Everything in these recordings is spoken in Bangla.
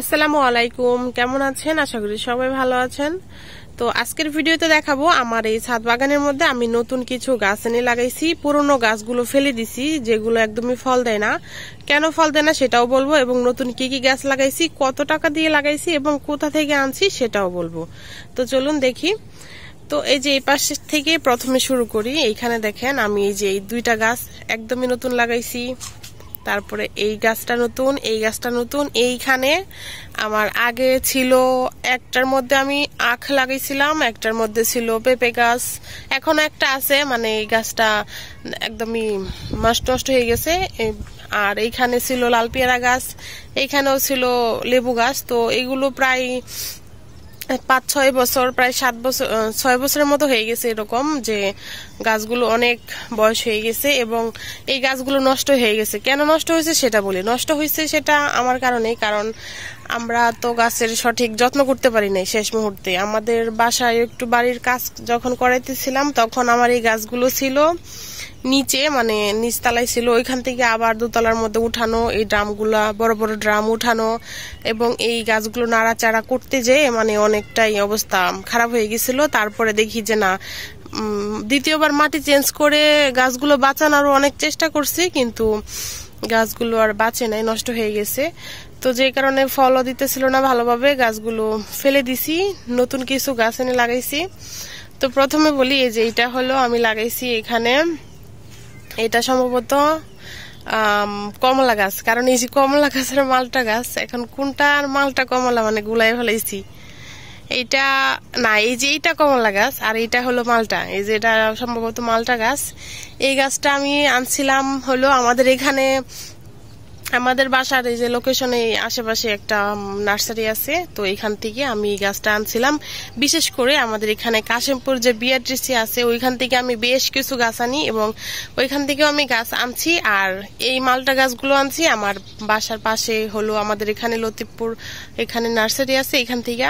আসসালামু আলাইকুম কেমন আছেন আশা করি সবাই ভালো আছেন তো আজকের ভিডিওতে দেখাবো আমার এই ছাদ বাগানের মধ্যে আমি নতুন কিছু গাছ এনে লাগাইছি পুরনো গাছগুলো ফেলে দিছি যেগুলো একদমই ফল দেয় না কেন ফল দেয় না সেটাও বলবো এবং নতুন কি কি গাছ লাগাইছি কত টাকা দিয়ে লাগাইছি এবং কোথা থেকে আনছি সেটাও বলবো তো চলুন দেখি তো এই যে এই পাশ থেকে প্রথমে শুরু করি এইখানে দেখেন আমি এই যে এই দুইটা গাছ একদমই নতুন লাগাইছি তারপরে এই গাছটা নতুন এই গাছটা নতুন এইখানে আমার আগে ছিল একটার মধ্যে আমি আখ লাগিয়েছিলাম একটার মধ্যে ছিল পেঁপে গাছ এখনো একটা আছে মানে এই গাছটা একদমই নষ্ট নষ্ট হয়ে গেছে আর এইখানে ছিল লাল পেয়ারা গাছ এইখানেও ছিল লেবু গাছ তো এগুলো প্রায় পাঁচ ছয় বছর প্রায় সাত বছর ছয় বছরের মতো হয়ে গেছে এরকম যে গাছগুলো অনেক বয়স হয়ে গেছে এবং এই গাছগুলো নষ্ট হয়ে গেছে কেন নষ্ট হয়েছে সেটা বলি নষ্ট হয়েছে সেটা আমার কারণে কারণ আমরা তো গাছের সঠিক যত্ন করতে পারি নাই শেষ মুহূর্তে আমাদের বাসায় একটু বাড়ির কাজ যখন করাইতেছিলাম তখন আমার এই গাছগুলো ছিল নিচে মানে নিচতলায় ছিল ওইখান থেকে আবার দোতলার মধ্যে উঠানো এই ড্রামগুলা বড় বড় ড্রাম উঠানো এবং এই গাছগুলো নাড়াচাড়া করতে যেয়ে মানে অনেকটাই অবস্থা খারাপ হয়ে গেছিল তারপরে দেখি যে না দ্বিতীয়বার মাটি চেঞ্জ করে গাছগুলো বাঁচানোরও অনেক চেষ্টা করছি কিন্তু গাছগুলো আর বাঁচে নাই নষ্ট হয়ে গেছে তো যে কারণে ফলও দিতেছিল না ভালোভাবে গাছগুলো ফেলে দিছি নতুন কিছু গাছ এনে লাগাইছি তো প্রথমে বলি এই যে এটা হলো আমি লাগাইছি এখানে এটা সম্ভবত কমলা গাছ কারণ এই যে কমলা গাছের মালটা গাছ এখন কোনটা আর মালটা কমলা মানে গুলাই ফেলাইছি এইটা না এই যে এইটা কমলা গাছ আর এইটা হলো মালটা এই যে এটা সম্ভবত মালটা গাছ এই গাছটা আমি আনছিলাম হলো আমাদের এখানে আমাদের বাসার এই যে লোকেশনে আশেপাশে একটা নার্সারি আছে তো এখান থেকে আমি গাছটা আনছিলাম বিশেষ করে আমাদের এখানে কাশিমপুর যে বিআরটিসি আছে ওইখান থেকে আমি বেশ কিছু গাছ আনি এবং ওইখান থেকেও আমি গাছ আনছি আর এই মালটা গাছগুলো আনছি আমার বাসার পাশে হলো আমাদের এখানে লতিপুর এখানে নার্সারি আছে এখান থেকে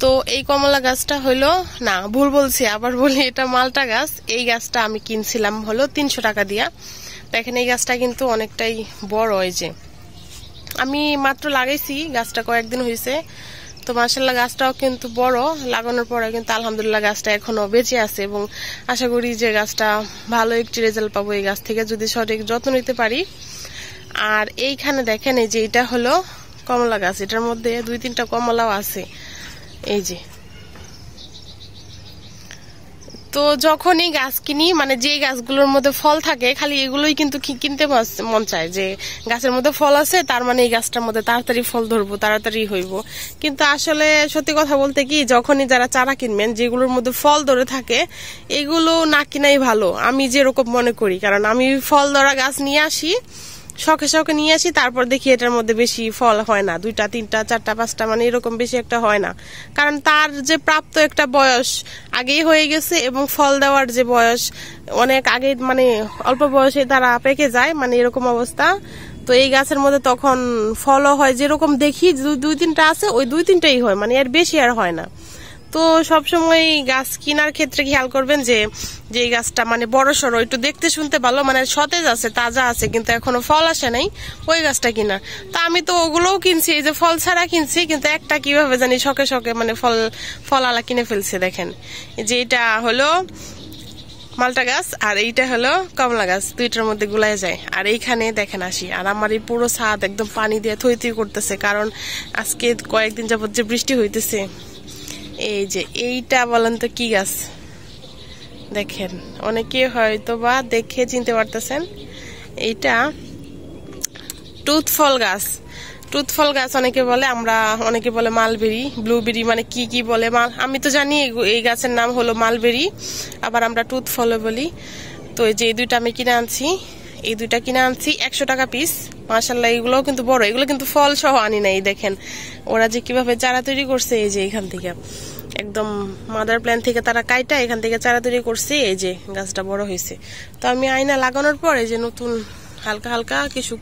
তো এই কমলা গাছটা হলো না ভুল বলছি আবার বলি এটা মালটা গাছ এই গাছটা আমি কিনছিলাম হলো তিনশো টাকা দিয়া দেখেন এই গাছটা কিন্তু অনেকটাই বড় ওই যে আমি মাত্র লাগাইছি গাছটা কয়েকদিন হয়েছে তো মার্শাল্লাহ গাছটাও কিন্তু বড় লাগানোর পরে কিন্তু আলহামদুলিল্লাহ গাছটা এখনও বেঁচে আছে এবং আশা করি যে গাছটা ভালো একটি রেজাল্ট পাবো এই গাছ থেকে যদি সঠিক যত্ন নিতে পারি আর এইখানে দেখেন এই যে এটা হলো কমলা গাছ এটার মধ্যে দুই তিনটা কমলাও আছে এই যে তো যখন এই গাছ কিনি মানে যে গাছগুলোর মধ্যে ফল থাকে খালি এগুলোই কিন্তু কিনতে মন চায় যে গাছের মধ্যে ফল আছে তার মানে এই গাছটার মধ্যে তাড়াতাড়ি ফল ধরবো তাড়াতাড়ি হইব কিন্তু আসলে সত্যি কথা বলতে কি যখনই যারা চারা কিনবেন যেগুলোর মধ্যে ফল ধরে থাকে এগুলো না কিনাই ভালো আমি যেরকম মনে করি কারণ আমি ফল ধরা গাছ নিয়ে আসি শখে শখে নিয়ে আসি তারপর দেখি এটার মধ্যে বেশি ফল হয় না দুইটা তিনটা চারটা পাঁচটা মানে এরকম বেশি একটা হয় না কারণ তার যে প্রাপ্ত একটা বয়স আগেই হয়ে গেছে এবং ফল দেওয়ার যে বয়স অনেক আগে মানে অল্প বয়সে তারা পেকে যায় মানে এরকম অবস্থা তো এই গাছের মধ্যে তখন ফলও হয় যেরকম দেখি দুই তিনটা আছে ওই দুই তিনটাই হয় মানে এর বেশি আর হয় না তো সবসময় গাছ কেনার ক্ষেত্রে খেয়াল করবেন যে যে গাছটা মানে বড় সড়ো একটু দেখতে শুনতে ভালো মানে সতেজ আছে তাজা আছে কিন্তু এখনো ফল আসে নাই ওই গাছটা কিনা তা আমি তো ওগুলোও কিনছি এই যে ফল ছাড়া কিনছি কিন্তু একটা কিভাবে জানি শখে শখে মানে ফল ফল আলা কিনে ফেলছে দেখেন যে এটা হলো মালটা গাছ আর এইটা হলো কমলা গাছ দুইটার মধ্যে গুলায় যায় আর এইখানে দেখেন আসি আর আমার এই পুরো ছাদ একদম পানি দিয়ে থই করতেছে কারণ আজকে কয়েকদিন যাবত যে বৃষ্টি হইতেছে এই যে এইটা বলেন তো কি গাছ দেখেন অনেকে হয়তো বা দেখে চিনতে পারতেছেন এইটা টুথফল গাছ টুথফল গাছ অনেকে বলে আমরা অনেকে বলে মালবেরি ব্লুবেরি মানে কি কি বলে মাল আমি তো জানি এই গাছের নাম হলো মালবেরি আবার আমরা টুথফলও বলি তো এই যে এই দুইটা আমি কিনে আনছি এই দুইটা কিনে আনছি একশো টাকা পিস মাসাল্লাহ এগুলোও কিন্তু বড় এগুলো কিন্তু ফল সহ আনি নাই দেখেন ওরা যে কিভাবে চারা তৈরি করছে এই যে এখান থেকে একদম মাদার প্ল্যান থেকে তারা কাইটা এখান থেকে চারা তৈরি করছে এই যে গাছটা বড় হয়েছে তো আমি আয়না লাগানোর পর এই যে নতুন হালকা হালকা কিছু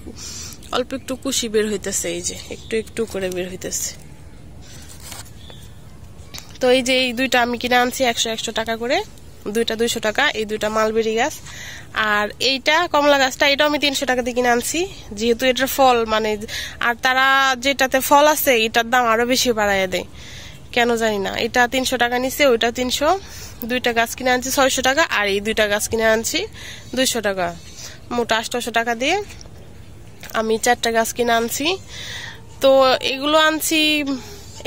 অল্প একটু কুশি বের হইতেছে এই যে একটু একটু করে বের হইতেছে তো এই যে এই দুইটা আমি কিনে আনছি একশো একশো টাকা করে দুইটা দুইশো টাকা এই দুইটা মালবেরি গাছ আর এইটা কমলা গাছটা এটাও আমি তিনশো টাকা দিয়ে কিনে আনছি যেহেতু এটার ফল মানে আর তারা যেটাতে ফল আছে এটার দাম আরো বেশি বাড়াইয়া দেয় কেন জানি না এটা তিনশো টাকা নিচ্ছে ওইটা তিনশো দুইটা গাছ কিনে আনছি ছয়শো টাকা আর এই দুইটা গাছ কিনে আনছি দুইশো টাকা মোটা আষ্টশো টাকা দিয়ে আমি চারটা গাছ কিনে আনছি তো এগুলো আনছি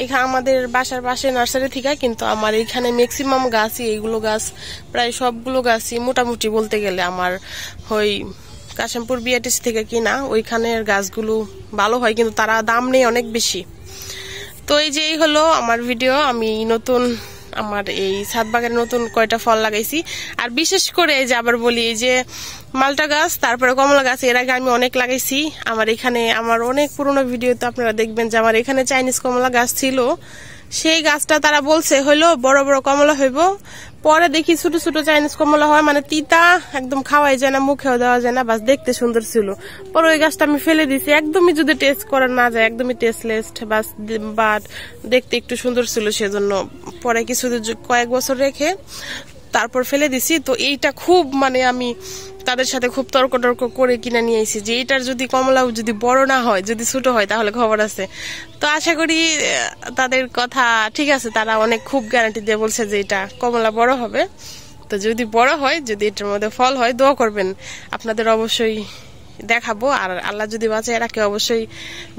এখানে আমাদের বাসার পাশে নার্সারি থেকে কিন্তু আমার এখানে ম্যাক্সিমাম গাছই এইগুলো গাছ প্রায় সবগুলো গাছই মোটামুটি বলতে গেলে আমার ওই কাশিমপুর বিআরটিসি থেকে কিনা ওইখানের গাছগুলো ভালো হয় কিন্তু তারা দাম নেই অনেক বেশি তো এই যেই হলো আমার ভিডিও আমি নতুন আমার এই ছাদ নতুন কয়টা ফল লাগাইছি আর বিশেষ করে যে আবার বলি এই যে মালটা গাছ তারপরে কমলা গাছ এর আগে আমি অনেক লাগাইছি আমার এখানে আমার অনেক পুরনো ভিডিওতে আপনারা দেখবেন যে আমার এখানে চাইনিজ কমলা গাছ ছিল সেই গাছটা তারা বলছে হইলো বড় বড় কমলা হইব পরে দেখি ছোট ছোট চাইনিজ কমলা হয় মানে তিতা একদম খাওয়াই যায় না মুখেও দেওয়া যায় না বাস দেখতে সুন্দর ছিল পরে ওই গাছটা আমি ফেলে দিছি একদমই যদি টেস্ট করা না যায় একদমই টেস্টলেস্ট বাস বাট দেখতে একটু সুন্দর ছিল সেজন্য পরে কিছু কয়েক বছর রেখে তারপর ফেলে দিছি তো এইটা খুব মানে আমি তাদের সাথে খুব তর্ক টর্ক করে কিনা নিয়ে এসেছি যে এটার যদি কমলাও যদি বড় না হয় যদি ছোট হয় তাহলে খবর আছে তো আশা করি তাদের কথা ঠিক আছে তারা অনেক খুব গ্যারান্টি দিয়ে বলছে যে এটা কমলা বড় হবে তো যদি বড় হয় যদি এটার মধ্যে ফল হয় দোয়া করবেন আপনাদের অবশ্যই দেখাবো আর আল্লাহ যদি বাঁচায় রাখে অবশ্যই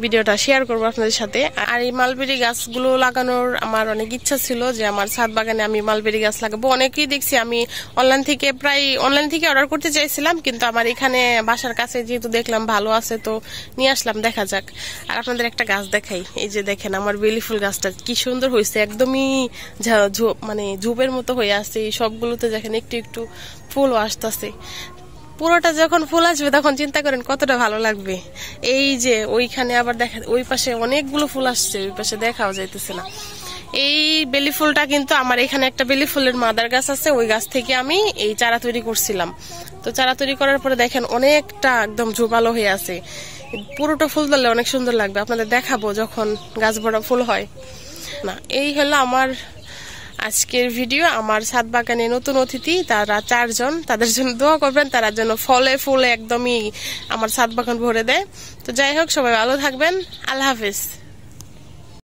ভিডিওটা শেয়ার করবো আপনাদের সাথে আর এই মালবেরি গাছগুলো লাগানোর আমার অনেক ইচ্ছা ছিল যে আমার ছাদ বাগানে আমি মালবেরি গাছ লাগাবো অনেকেই দেখছি আমি অনলাইন থেকে প্রায় অনলাইন থেকে অর্ডার করতে চাইছিলাম কিন্তু আমার এখানে বাসার কাছে যেহেতু দেখলাম ভালো আছে তো নিয়ে আসলাম দেখা যাক আর আপনাদের একটা গাছ দেখাই এই যে দেখেন আমার বেলি ফুল গাছটা কি সুন্দর হয়েছে একদমই মানে ঝোপের মতো হয়ে আছে সবগুলোতে দেখেন একটু একটু ফুলও আসতেছে পুরোটা যখন ফুল আসবে তখন চিন্তা করেন কতটা ভালো লাগবে এই যে ওইখানে আবার দেখা ওই পাশে অনেকগুলো ফুল আসছে ওই পাশে দেখাও যাইতেছে না এই বেলি ফুলটা কিন্তু আমার এখানে একটা বেলি ফুলের মাদার গাছ আছে ওই গাছ থেকে আমি এই চারা তৈরি করছিলাম তো চারা তৈরি করার পরে দেখেন অনেকটা একদম ঝোপালো হয়ে আছে পুরোটা ফুল ধরলে অনেক সুন্দর লাগবে আপনাদের দেখাবো যখন গাছ বড় ফুল হয় না এই হলো আমার আজকের ভিডিও আমার সাত বাগানে নতুন অতিথি তারা চারজন তাদের জন্য দোয়া করবেন তারা যেন ফলে ফুলে একদমই আমার সাত বাগান ভরে দেয় তো যাই হোক সবাই ভালো থাকবেন আল্লাহ হাফিজ